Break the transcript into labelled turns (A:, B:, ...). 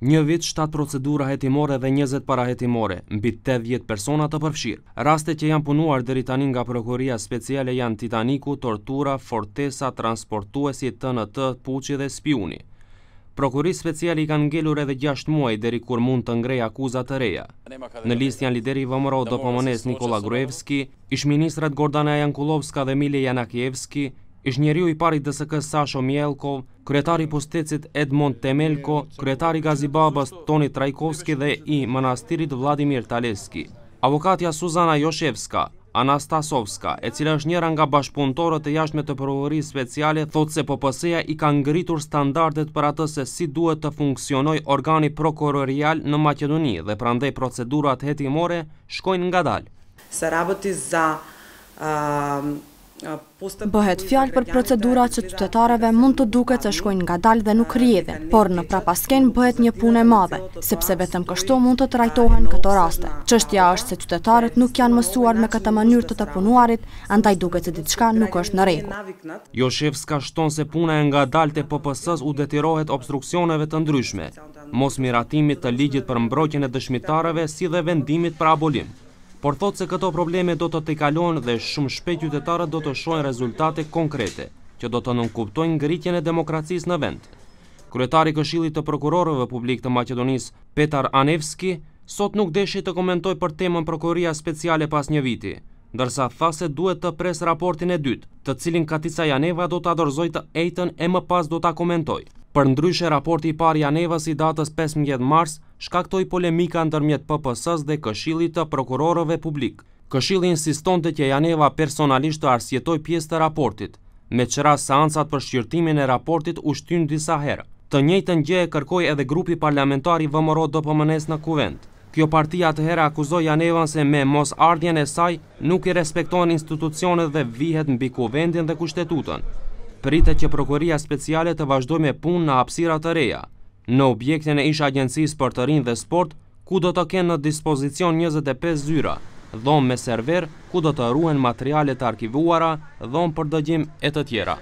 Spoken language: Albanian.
A: Një vit 7 procedura hetimore dhe 20 para hetimore, mbi 80 persona të përfshirë. Raste që janë punuar dhe tani nga prokuria speciale janë Titaniku, Tortura, Fortesa, Transportuesi, TNT, Puqi dhe Spiuni. Prokuris speciali kanë ngelur edhe 6 muaj dheri kur mund të ngrej akuzat të reja. Në list janë lideri vëmëro do pëmënes Nikola Gruevski, ishministrat Gordana Jankulovska dhe Mili Janakjevski, ish njeriu i pari DSK Sasho Mjelko, kretari pustecit Edmond Temelko, kretari gazibabas Toni Trajkovski dhe i mënastirit Vladimir Taleski. Avokatja Suzana Joshevska, Anastasovska, e cila është njëra nga bashkëpunëtorët e me të përvëri speciale, thotë se PPS-ja i ka ngritur standardet për atë se si duhet të funksionoj organi prokurorial në Makedoni dhe prandej procedurat hetimore shkojnë nga dalë. Se rabëti za
B: Bëhet fjalë për procedura që qytetarëve mund të duket se shkojnë ngadalë dhe nuk rrjedhin, por në prapasken bëhet një punë e madhe, sepse vetëm kështu mund të trajtohen këto raste. Çështja është se qytetarët nuk janë mësuar me këtë mënyrë të të punuarit, andaj duket se diçka nuk është në rregull.
A: Joshef ska shton se puna e dalë të PPS-s u detirohet obstruksioneve të ndryshme, mos miratimit të ligjit për mbrojtjen e dëshmitarëve si dhe vendimit për abolim por thot se këto probleme do të të kalon dhe shumë shpe qytetarët do të shojnë rezultate konkrete, që do të nënkuptojnë ngritjen e demokracis në vend. Kryetari Këshillit të Prokurorëve Publik të Macedonis, Petar Anevski, sot nuk deshi të komentoj për temën prokuria speciale pas një viti, ndërsa thase duhet të pres raportin e dytë, të cilin Katica Janeva do të adorzoj të ejten e më pas do të komentoj. Për ndryshe raporti i par Janeva si datës 15 mars, shkaktoj polemika ndërmjet PPS-s dhe këshillit të prokurorëve publik. Këshilli insistonte që Janeva personalisht të arsjetoj pjesë të raportit, me qëra seansat për shqyrtimin e raportit u shtynë disa herë. Të njëjtën gjë e kërkoi edhe grupi parlamentari VMRO do pëmënes në kuvend. Kjo parti herë akuzoi Janevan se me mos ardhjen e saj nuk i respektohen institucionet dhe vihet mbi kuvendin dhe kushtetutën. Pritet që prokuria speciale të vazhdojë me pun në hapësira të reja në objektin e ish agjensis për të rinë dhe sport, ku do të kenë në dispozicion 25 zyra, dhomë me server, ku do të ruen materialet arkivuara, dhomë për dëgjim e të tjera.